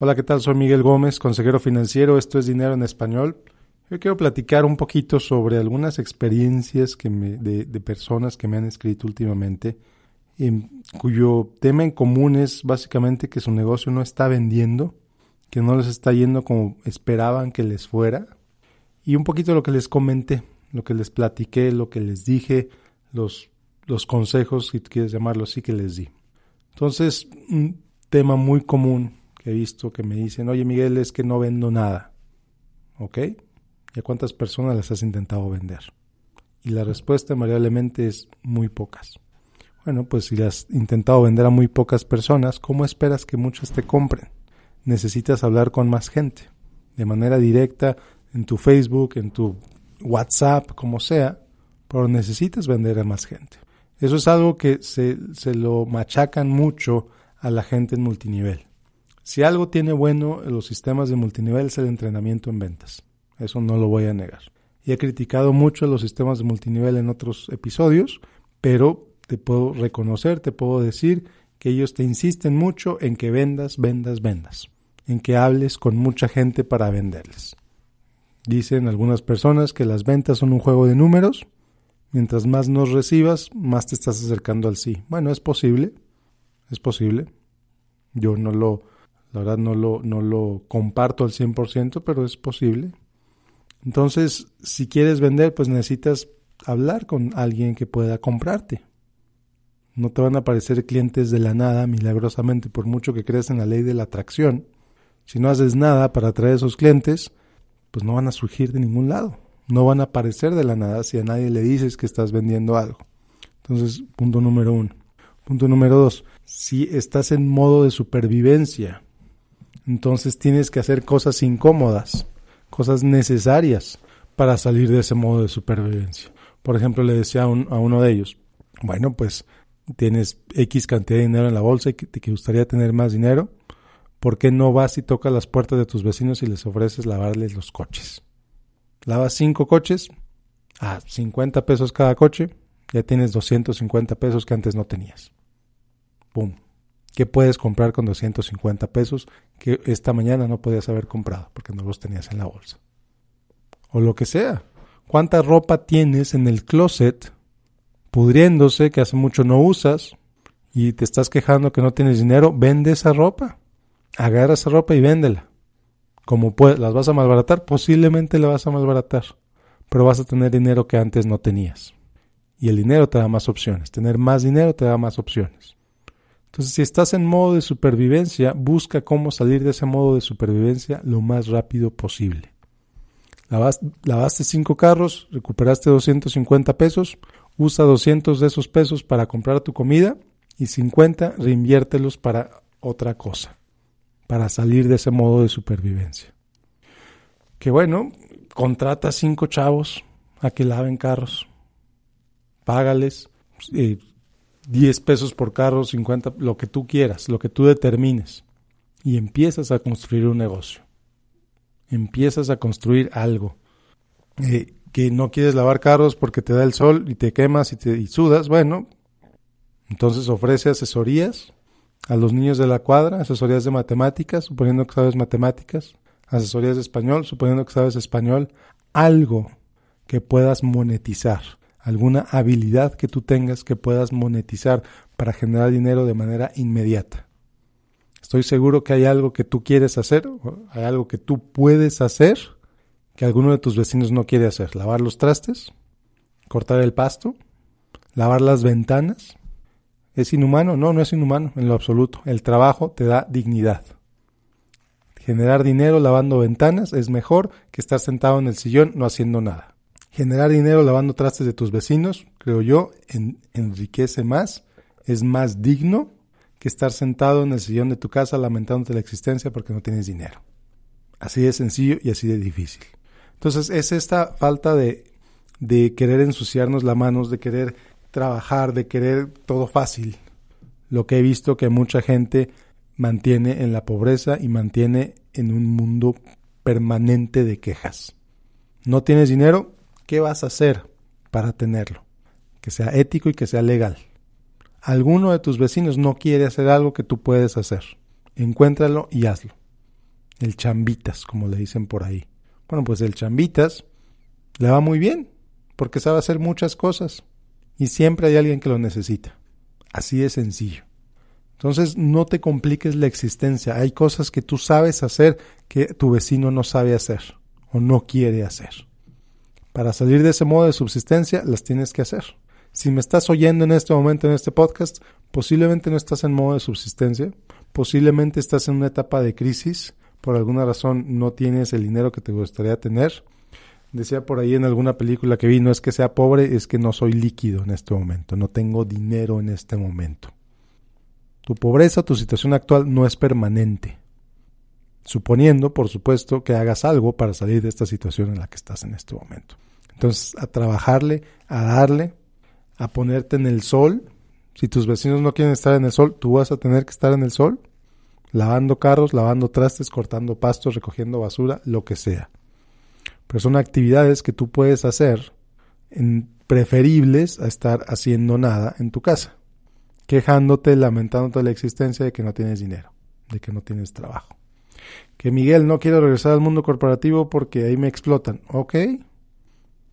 Hola, ¿qué tal? Soy Miguel Gómez, consejero financiero, esto es Dinero en Español. Yo quiero platicar un poquito sobre algunas experiencias que de, personas que me han escrito últimamente, cuyo tema en común es básicamente que su negocio no está vendiendo, que no les está yendo como esperaban que les fuera, y un poquito lo que les comenté, lo que les platiqué, lo que les dije, los, los consejos, si quieres llamarlo así, que les di. Entonces, un tema muy común que he visto que me dicen, oye Miguel, es que no vendo nada. ¿Ok? ¿Y a cuántas personas las has intentado vender? Y la respuesta invariablemente es muy pocas. Bueno, pues si las has intentado vender a muy pocas personas, ¿cómo esperas que muchas te compren? Necesitas hablar con más gente, de manera directa, en tu Facebook, en tu WhatsApp, como sea, pero necesitas vender a más gente. Eso es algo que se, se lo machacan mucho a la gente en multinivel. Si algo tiene bueno en los sistemas de multinivel es el entrenamiento en ventas. Eso no lo voy a negar. Y he criticado mucho los sistemas de multinivel en otros episodios, pero te puedo reconocer, te puedo decir que ellos te insisten mucho en que vendas, vendas, vendas, en que hables con mucha gente para venderles. Dicen algunas personas que las ventas son un juego de números, mientras más nos recibas, más te estás acercando al sí. Bueno, es posible, es posible. Yo no lo la verdad no lo, no lo comparto al 100%, pero es posible. Entonces, si quieres vender, pues necesitas hablar con alguien que pueda comprarte. No te van a aparecer clientes de la nada, milagrosamente, por mucho que creas en la ley de la atracción. Si no haces nada para atraer a esos clientes, pues no van a surgir de ningún lado. No van a aparecer de la nada si a nadie le dices que estás vendiendo algo. Entonces, punto número uno. Punto número dos, si estás en modo de supervivencia, entonces tienes que hacer cosas incómodas, cosas necesarias para salir de ese modo de supervivencia. Por ejemplo, le decía a, uno de ellos, bueno, pues tienes X cantidad de dinero en la bolsa y te gustaría tener más dinero, ¿por qué no vas y tocas las puertas de tus vecinos y les ofreces lavarles los coches? Lavas cinco coches a 50 pesos cada coche, ya tienes 250 pesos que antes no tenías. ¡Pum! ¿Qué puedes comprar con 250 pesos que esta mañana no podías haber comprado porque no los tenías en la bolsa. O lo que sea. ¿Cuánta ropa tienes en el closet pudriéndose que hace mucho no usas y te estás quejando que no tienes dinero? Vende esa ropa. Agarra esa ropa y véndela. Como puedes, las vas a malbaratar, posiblemente la vas a malbaratar, pero vas a tener dinero que antes no tenías. Y el dinero te da más opciones. Tener más dinero te da más opciones. Entonces, si estás en modo de supervivencia, busca cómo salir de ese modo de supervivencia lo más rápido posible. Lavaste, cinco carros, recuperaste 250 pesos, usa 200 de esos pesos para comprar tu comida y 50 reinviértelos para otra cosa, para salir de ese modo de supervivencia. Que bueno, contrata cinco chavos a que laven carros, págales, eh, 10 pesos por carro, 50, lo que tú quieras, lo que tú determines. Y empiezas a construir un negocio. Empiezas a construir algo. Eh, que no quieres lavar carros porque te da el sol y te quemas y, te, y sudas, bueno, entonces ofrece asesorías a los niños de la cuadra, asesorías de matemáticas, suponiendo que sabes matemáticas, asesorías de español, suponiendo que sabes español, algo que puedas monetizar alguna habilidad que tú tengas que puedas monetizar para generar dinero de manera inmediata. Estoy seguro que hay algo que tú quieres hacer, hay algo que tú puedes hacer que alguno de tus vecinos no quiere hacer. Lavar los trastes, cortar el pasto, lavar las ventanas. ¿Es inhumano? No, no es inhumano en lo absoluto. El trabajo te da dignidad. Generar dinero lavando ventanas es mejor que estar sentado en el sillón no haciendo nada. Generar dinero lavando trastes de tus vecinos, creo yo, enriquece más, es más digno que estar sentado en el sillón de tu casa lamentándote la existencia porque no tienes dinero. Así de sencillo y así de difícil. Entonces es esta falta de, de querer ensuciarnos las manos, de querer trabajar, de querer todo fácil, lo que he visto que mucha gente mantiene en la pobreza y mantiene en un mundo permanente de quejas. No tienes dinero, ¿Qué vas a hacer para tenerlo? Que sea ético y que sea legal. Alguno de tus vecinos no quiere hacer algo que tú puedes hacer. Encuéntralo y hazlo. El chambitas, como le dicen por ahí. Bueno, pues el chambitas le va muy bien, porque sabe hacer muchas cosas y siempre hay alguien que lo necesita. Así de sencillo. Entonces no te compliques la existencia. Hay cosas que tú sabes hacer que tu vecino no sabe hacer o no quiere hacer. Para salir de ese modo de subsistencia, las tienes que hacer. Si me estás oyendo en este momento en este podcast, posiblemente no estás en modo de subsistencia, posiblemente estás en una etapa de crisis, por alguna razón no tienes el dinero que te gustaría tener. Decía por ahí en alguna película que vi, no es que sea pobre, es que no soy líquido en este momento, no tengo dinero en este momento. Tu pobreza, tu situación actual no es permanente, suponiendo, por supuesto, que hagas algo para salir de esta situación en la que estás en este momento. Entonces, a trabajarle, a darle, a ponerte en el sol. Si tus vecinos no quieren estar en el sol, tú vas a tener que estar en el sol, lavando carros, lavando trastes, cortando pastos, recogiendo basura, lo que sea. Pero son actividades que tú puedes hacer en preferibles a estar haciendo nada en tu casa, quejándote, lamentándote la existencia de que no tienes dinero, de que no tienes trabajo. Que Miguel no quiero regresar al mundo corporativo porque ahí me explotan. Ok,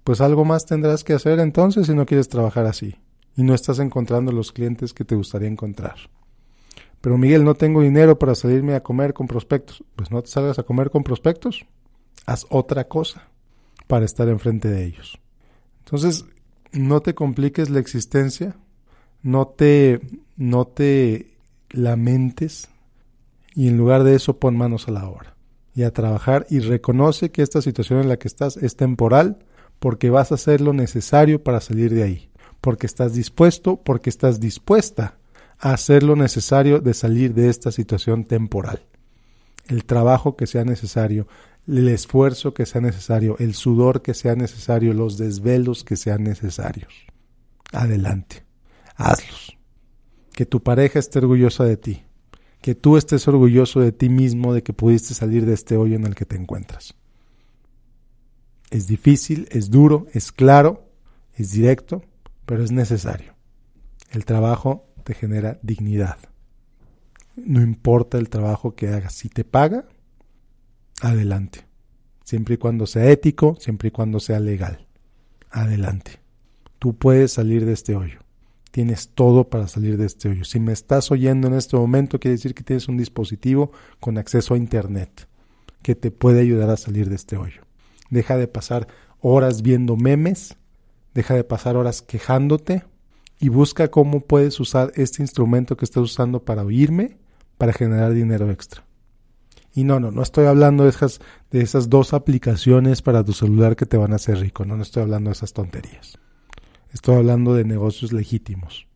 pues algo más tendrás que hacer entonces si no quieres trabajar así y no estás encontrando los clientes que te gustaría encontrar. Pero Miguel, no tengo dinero para salirme a comer con prospectos. Pues no te salgas a comer con prospectos. Haz otra cosa para estar enfrente de ellos. Entonces, no te compliques la existencia, no te, no te lamentes y en lugar de eso pon manos a la obra y a trabajar y reconoce que esta situación en la que estás es temporal porque vas a hacer lo necesario para salir de ahí, porque estás dispuesto, porque estás dispuesta a hacer lo necesario de salir de esta situación temporal. El trabajo que sea necesario, el esfuerzo que sea necesario, el sudor que sea necesario, los desvelos que sean necesarios. Adelante, hazlos. Que tu pareja esté orgullosa de ti, que tú estés orgulloso de ti mismo de que pudiste salir de este hoyo en el que te encuentras. Es difícil, es duro, es claro, es directo, pero es necesario. El trabajo te genera dignidad. No importa el trabajo que hagas, si te paga, adelante. Siempre y cuando sea ético, siempre y cuando sea legal. Adelante. Tú puedes salir de este hoyo. Tienes todo para salir de este hoyo. Si me estás oyendo en este momento, quiere decir que tienes un dispositivo con acceso a Internet que te puede ayudar a salir de este hoyo. Deja de pasar horas viendo memes, deja de pasar horas quejándote y busca cómo puedes usar este instrumento que estás usando para oírme, para generar dinero extra. Y no, no, no estoy hablando de esas, dos aplicaciones para tu celular que te van a hacer rico, no, no estoy hablando de esas tonterías. Estoy hablando de negocios legítimos.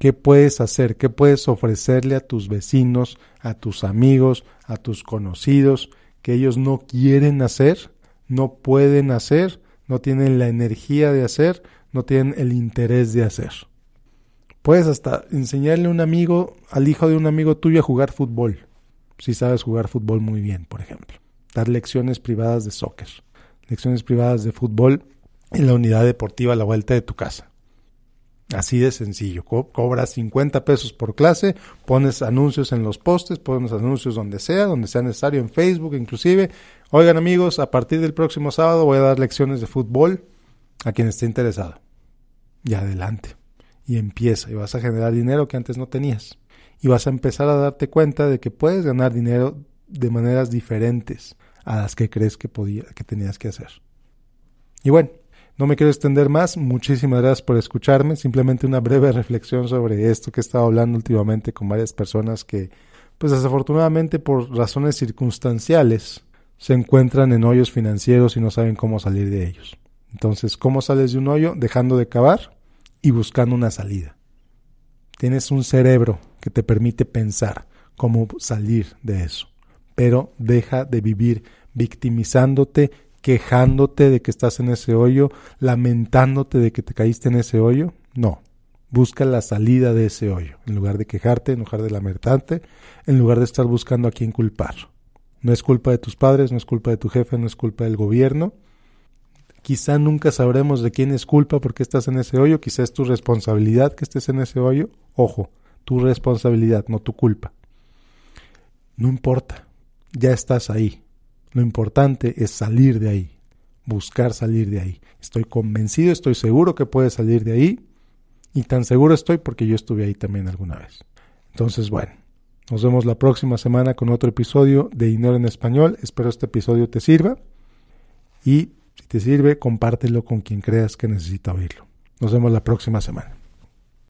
¿Qué puedes hacer? ¿Qué puedes ofrecerle a tus vecinos, a tus amigos, a tus conocidos que ellos no quieren hacer no pueden hacer, no tienen la energía de hacer, no tienen el interés de hacer. Puedes hasta enseñarle a un amigo, al hijo de un amigo tuyo a jugar fútbol, si sabes jugar fútbol muy bien, por ejemplo. Dar lecciones privadas de soccer, lecciones privadas de fútbol en la unidad deportiva a la vuelta de tu casa. Así de sencillo. cobras 50 pesos por clase, pones anuncios en los postes, pones anuncios donde sea, donde sea necesario, en Facebook inclusive. Oigan amigos, a partir del próximo sábado voy a dar lecciones de fútbol a quien esté interesado. Y adelante. Y empieza. Y vas a generar dinero que antes no tenías. Y vas a empezar a darte cuenta de que puedes ganar dinero de maneras diferentes a las que crees que, podía, que tenías que hacer. Y bueno, no me quiero extender más, muchísimas gracias por escucharme, simplemente una breve reflexión sobre esto que he estado hablando últimamente con varias personas que, pues desafortunadamente por razones circunstanciales, se encuentran en hoyos financieros y no saben cómo salir de ellos. Entonces, ¿cómo sales de un hoyo? Dejando de cavar y buscando una salida. Tienes un cerebro que te permite pensar cómo salir de eso, pero deja de vivir victimizándote quejándote de que estás en ese hoyo, lamentándote de que te caíste en ese hoyo. No, busca la salida de ese hoyo, en lugar de quejarte, en lugar de lamentarte, en lugar de estar buscando a quién culpar. No es culpa de tus padres, no es culpa de tu jefe, no es culpa del gobierno. Quizá nunca sabremos de quién es culpa porque estás en ese hoyo, quizá es tu responsabilidad que estés en ese hoyo. Ojo, tu responsabilidad, no tu culpa. No importa, ya estás ahí, lo importante es salir de ahí, buscar salir de ahí. Estoy convencido, estoy seguro que puedes salir de ahí y tan seguro estoy porque yo estuve ahí también alguna vez. Entonces, bueno, nos vemos la próxima semana con otro episodio de Dinero en Español. Espero este episodio te sirva y si te sirve, compártelo con quien creas que necesita oírlo. Nos vemos la próxima semana.